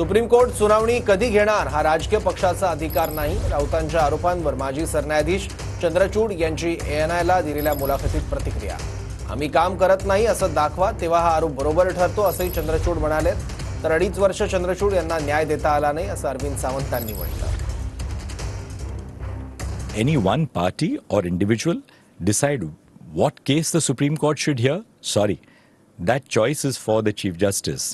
Supreme court सुनावणी कधी घेणार हा राजकीय पक्षाचा अधिकार नाही राऊतांच्या आरोपांवर माजी सरन्यायाधीश चंद्रचूड यांची एएनआयला दिलेल्या मुलाखतीत प्रतिक्रिया आम्ही काम करत नाही असं दाखवा तेव्हा हा आरोप बरोबर ठरतो असंही चंद्रचूड म्हणाले तर अडीच वर्ष चंद्रचूड यांना न्याय देता आला नाही असं अरविंद सावंतांनी म्हटलं एनी वन पार्टी और individual decide what case the Supreme Court should hear? Sorry, that choice is for the Chief Justice.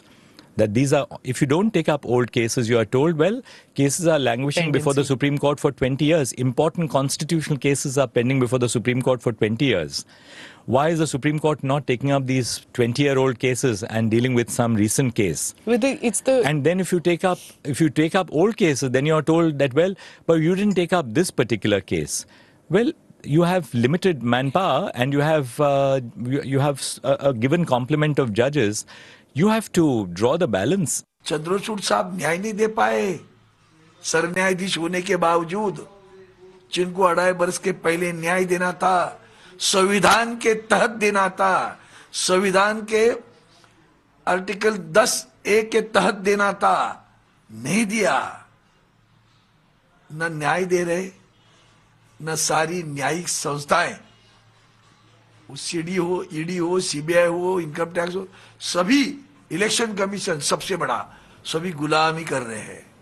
that these are, if you don't take up old cases, you are told, well, cases are languishing before the Supreme Court for 20 years. Important constitutional cases are pending before the Supreme Court for 20 years. Why is the Supreme Court not taking up these 20-year-old cases and dealing with some recent case? The, it's the... And then if you take up, if you take up old cases, then you're told that, well, but you didn't take up this particular case. Well, you have limited manpower and you have uh, you, you, have a, a, given complement of judges you have to draw the balance Chandrachud साहब न्याय नहीं दे पाए sir न्यायाधीश होने के बावजूद जिनको अढ़ाई वर्ष के पहले न्याय देना था संविधान के तहत देना था संविधान के आर्टिकल 10 ए के तहत देना था नहीं दिया न न्याय दे रहे न सारी न्यायिक संस्थाएं सीडी हो ईडी e हो सीबीआई हो इनकम टैक्स हो सभी इलेक्शन कमीशन सबसे बड़ा सभी गुलामी कर रहे हैं